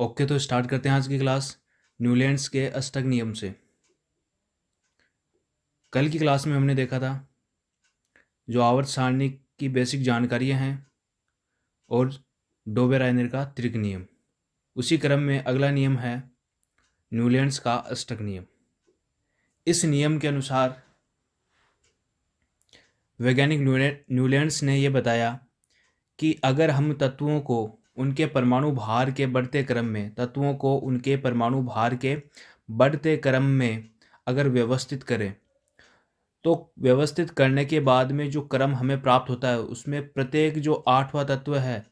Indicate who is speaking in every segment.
Speaker 1: okay तो start करते हैं आज की क्लास न्यूलैंड्स के अष्टक नियम से कल की क्लास में हमने देखा था जो आवर्त सारणी की बेसिक जानकारियां हैं और डोबे रायनर का त्रिक नियम उसी क्रम में अगला नियम है न्यूलैंड्स का अष्टक नियम इस नियम के अनुसार वैज्ञानिक न्यूलैंड्स ने यह बताया कि अगर हम तत्वों को उनके परमाणु भार के बढ़ते क्रम में तत्वों को उनके परमाणु भार के बढ़ते क्रम में अगर व्यवस्थित करें तो व्यवस्थित करने के बाद में जो क्रम हमें प्राप्त होता है उसमें प्रत्येक जो आठवां तत्व है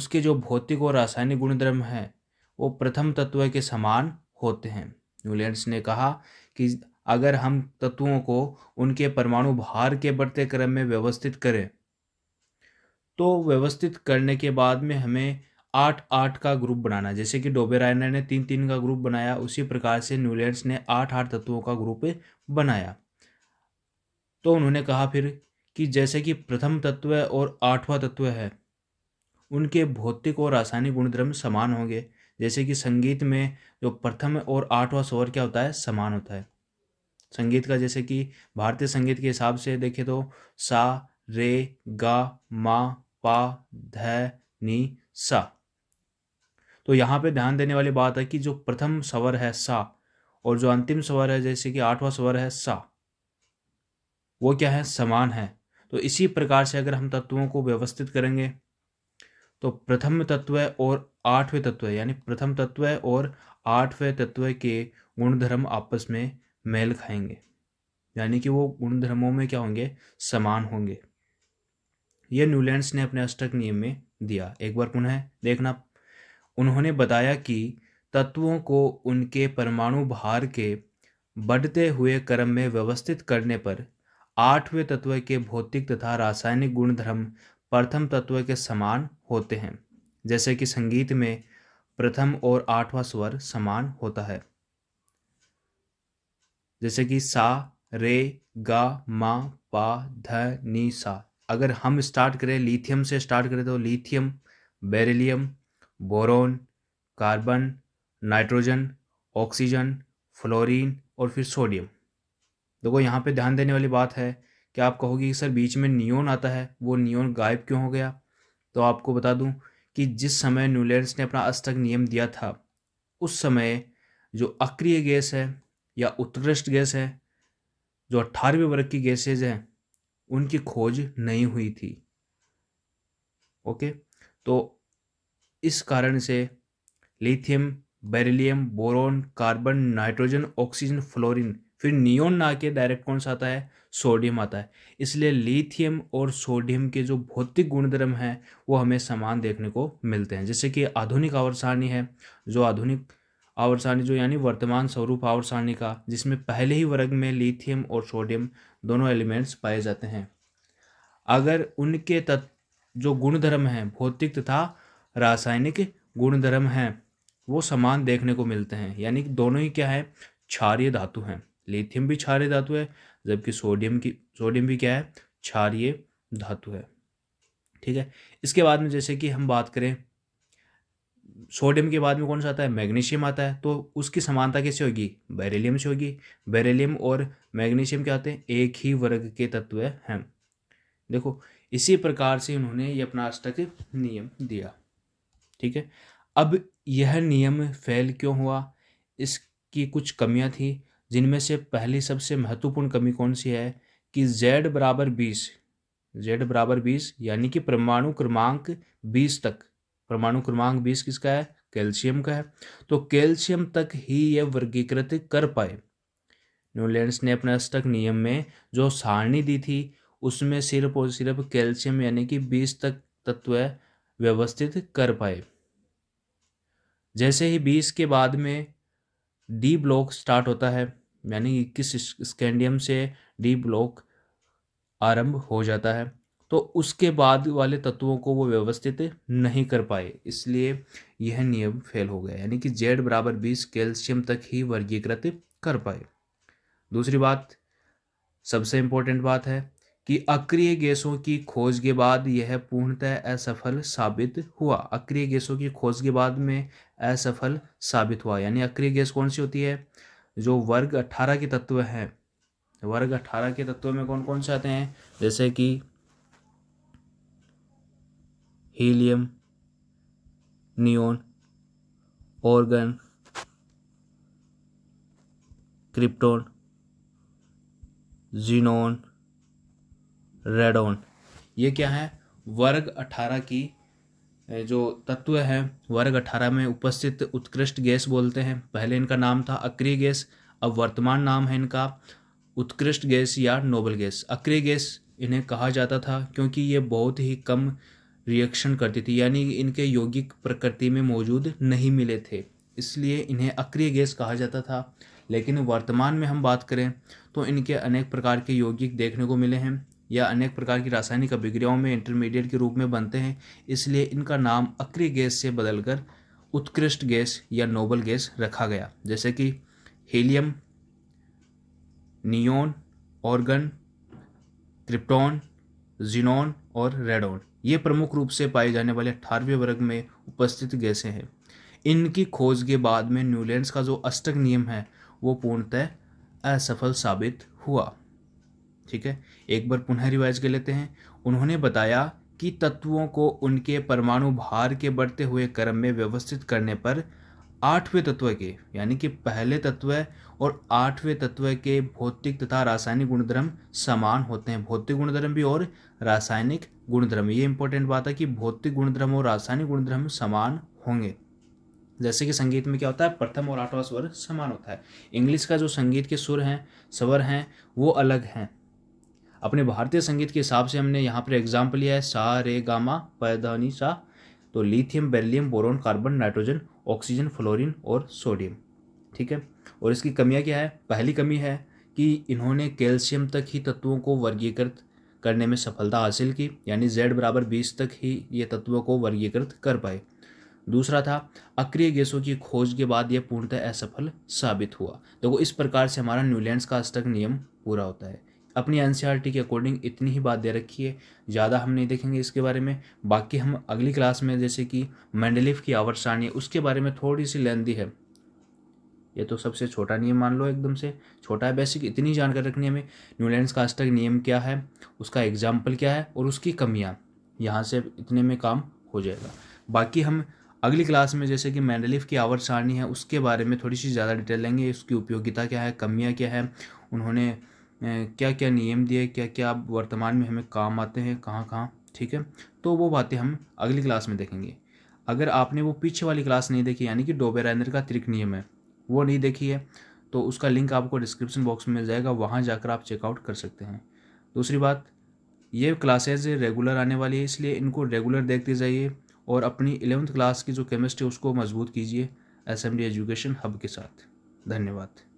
Speaker 1: उसके जो भौतिक और रासायनिक गुणधर्म है वो प्रथम तत्व के समान होते हैं न्यूलैंड्स ने कहा कि अगर हम तत्वों को उनके परमाणु भार के बढ़ते क्रम में व्यवस्थित करें तो व्यवस्थित करने के बाद में हमें आठ आठ का ग्रुप बनाना जैसे कि डोबेरायना ने तीन तीन का ग्रुप बनाया उसी प्रकार से न्यूलैंड्स ने आठ आठ तत्वों का ग्रुप बनाया तो उन्होंने कहा फिर कि जैसे कि प्रथम तत्व और आठवां तत्व है उनके भौतिक और रासायनिक गुणधर्म समान होंगे जैसे कि संगीत में जो प्रथम और आठवां स्वर क्या होता है समान होता है संगीत का जैसे कि भारतीय संगीत के हिसाब से देखें तो सा रे गा मा पा ध नी सा तो यहाँ पे ध्यान देने वाली बात है कि जो प्रथम स्वर है सा और जो अंतिम स्वर है जैसे कि आठवां स्वर है सा वो क्या है समान है तो इसी प्रकार से अगर हम तत्वों को व्यवस्थित करेंगे तो प्रथम तत्व और आठवें तत्व यानी प्रथम तत्व और आठवें तत्व के गुणधर्म आपस में मेल खाएंगे यानी कि वो गुणधर्मों में क्या होंगे समान होंगे यह न्यूलैंड्स ने अपने अष्टक नियम में दिया एक बार पुनः देखना उन्होंने बताया कि तत्वों को उनके परमाणु भार के बढ़ते हुए क्रम में व्यवस्थित करने पर आठवें तत्व के भौतिक तथा रासायनिक गुणधर्म प्रथम तत्व के समान होते हैं जैसे कि संगीत में प्रथम और आठवां स्वर समान होता है जैसे कि सा रे गा मा पा ध नी सा अगर हम स्टार्ट करें लिथियम से स्टार्ट करें तो lithium beryllium boron carbon nitrogen oxygen fluorine और फिर सोडियम देखो यहाँ पे ध्यान देने वाली बात है कि आप कहोगे कि सर बीच में नियोन आता है वो नियोन गायब क्यों हो गया तो आपको बता दूं कि जिस समय न्यूलैंड ने अपना अस्तक नियम दिया था उस समय जो अक्रिय गैस है या उत्कृष्ट गैस है जो अट्ठारहवें वर्ग की गैसेज हैं उनकी खोज नहीं हुई थी ओके तो इस कारण से lithium beryllium boron carbon nitrogen oxygen fluorine फिर नियोन ना के डायरेक्ट कौन सा आता है सोडियम आता है इसलिए लिथियम और सोडियम के जो भौतिक गुणधर्म हैं वो हमें समान देखने को मिलते हैं जैसे कि आधुनिक आवर है जो आधुनिक आवर जो यानी वर्तमान स्वरूप आवर का जिसमें पहले ही वर्ग में लिथियम और सोडियम दोनों एलिमेंट्स पाए जाते हैं अगर उनके तत्व जो गुणधर्म हैं भौतिक तथा रासायनिक गुणधर्म हैं वो समान देखने को मिलते हैं यानी कि दोनों ही क्या है क्षारिय धातु हैं लिथियम भी क्षारिय धातु है जबकि सोडियम की सोडियम भी क्या है क्षारिय धातु है ठीक है इसके बाद में जैसे कि हम बात करें सोडियम के बाद में कौन सा आता है मैग्नीशियम आता है तो उसकी समानता कैसे होगी बेरिलियम से होगी बेरिलियम और मैग्नीशियम क्या आते हैं एक ही वर्ग के तत्व हैं देखो इसी प्रकार से उन्होंने ये अपना अष्टक नियम दिया ठीक है अब यह नियम फेल क्यों हुआ इसकी कुछ कमियां थी जिनमें से पहली सबसे महत्वपूर्ण कमी कौन सी है कि जेड बराबर बीस जेड बराबर बीस यानी कि परमाणु क्रमांक बीस तक परमाणु क्रमांक बीस किसका है कैल्शियम का है तो कैल्शियम तक ही यह वर्गीकृत कर पाए न्यूलैंड ने अपने अष्टक नियम में जो सारणी दी थी उसमें सिर्फ और सिर्फ कैल्शियम यानी कि बीस तक तत्व व्यवस्थित कर पाए जैसे ही बीस के बाद में डी ब्लॉक स्टार्ट होता है यानी इक्कीस स्कैंडियम से डी ब्लॉक आरंभ हो जाता है तो उसके बाद वाले तत्वों को वो व्यवस्थित नहीं कर पाए इसलिए यह नियम फेल हो गया यानी कि जेड बराबर बीस कैल्शियम तक ही वर्गीकृत कर पाए दूसरी बात सबसे इम्पोर्टेंट बात है कि अक्रिय गैसों की खोज के बाद यह पूर्णतः असफल साबित हुआ अक्रिय गैसों की खोज के बाद में असफल साबित हुआ यानी अक्रिय गैस कौन सी होती है जो वर्ग अट्ठारह के तत्व हैं वर्ग अट्ठारह के तत्व में कौन कौन से आते हैं जैसे कि helium neon argon krypton xenon radon ये क्या है वर्ग 18 की जो तत्व है वर्ग 18 में उपस्थित उत्कृष्ट गैस बोलते हैं पहले इनका नाम था अक्रिय गैस अब वर्तमान नाम है इनका उत्कृष्ट गैस या नोबल गैस अक्रिय गैस इन्हें कहा जाता था क्योंकि ये बहुत ही कम रिएक्शन करती थी यानी इनके यौगिक प्रकृति में मौजूद नहीं मिले थे इसलिए इन्हें अक्रिय गैस कहा जाता था लेकिन वर्तमान में हम बात करें तो इनके अनेक प्रकार के यौगिक देखने को मिले हैं या अनेक प्रकार की रासायनिक अभिक्रियाओं में इंटरमीडिएट के रूप में बनते हैं इसलिए इनका नाम अक्रिय गैस से बदलकर उत्कृष्ट गैस या नोबल गैस रखा गया जैसे कि helium neon argon krypton xenon और रेडोन ये प्रमुख रूप से पाए जाने वाले अठारहवें वर्ग में उपस्थित गैसें हैं इनकी खोज के बाद में न्यूलैंड का जो अष्टक नियम है वो पूर्णतः असफल साबित हुआ ठीक है एक बार पुनः रिवाइज कर लेते हैं उन्होंने बताया कि तत्वों को उनके परमाणु भार के बढ़ते हुए क्रम में व्यवस्थित करने पर आठवें तत्व के यानी कि पहले तत्व और आठवें तत्व के भौतिक तथा रासायनिक गुणधर्म समान होते हैं भौतिक गुणधर्म भी और रासायनिक गुणधर्म ये इंपॉर्टेंट बात है कि भौतिक गुणधर्म और रासायनिक गुणधर्म समान होंगे जैसे कि संगीत में क्या होता है प्रथम और आठवां स्वर समान होता है इंग्लिश का जो संगीत के सुर हैं स्वर हैं वो अलग हैं अपने भारतीय संगीत के हिसाब से हमने यहाँ पर एग्जाम्पल लिया है सा रे गामा पैदानी सा तो lithium beryllium boron carbon nitrogen oxygen fluorine और सोडियम ठीक है और इसकी कमियाँ क्या है पहली कमी है कि इन्होंने कैल्शियम तक ही तत्वों को वर्गीकृत करने में सफलता हासिल की यानी जेड बराबर बीस तक ही ये तत्वों को वर्गीकृत कर पाए दूसरा था अक्रिय गैसों की खोज के बाद यह पूर्णतः असफल साबित हुआ देखो तो इस प्रकार से हमारा न्यूलैंड्स का अष्टक नियम पूरा होता है अपनी एन e के अकॉर्डिंग इतनी ही बात दे रखी है ज़्यादा हम नहीं देखेंगे इसके बारे में बाकी हम अगली क्लास में जैसे कि मैंडलिफ की आवर सारणी उसके बारे में थोड़ी सी लेंदी है ये तो सबसे छोटा नियम मान लो एकदम से छोटा है बेसिक इतनी जानकारी रखनी है हमें न्यूलैंड कास्टक नियम क्या है उसका एग्जाम्पल क्या है और उसकी कमियाँ यहाँ से इतने में काम हो जाएगा बाकी हम अगली क्लास में जैसे कि मैंडलिफ की आवर सारणी है उसके बारे में थोड़ी सी ज़्यादा डिटेल लेंगे इसकी उपयोगिता क्या है कमियाँ क्या है उन्होंने क्या क्या नियम दिए क्या क्या आप वर्तमान में हमें काम आते हैं कहाँ कहाँ ठीक है तो वो बातें हम अगली क्लास में देखेंगे अगर आपने वो पीछे वाली क्लास नहीं देखी यानी कि डोबेराइनर का त्रिक नियम है वो नहीं देखी है तो उसका लिंक आपको डिस्क्रिप्शन बॉक्स में मिल जाएगा वहाँ जाकर आप चेकआउट कर सकते हैं दूसरी बात ये क्लासेज रेगुलर आने वाली है इसलिए इनको रेगुलर देखते जाइए और अपनी एलेवंथ क्लास की जो केमिस्ट्री उसको मजबूत कीजिए एस एजुकेशन हब के साथ धन्यवाद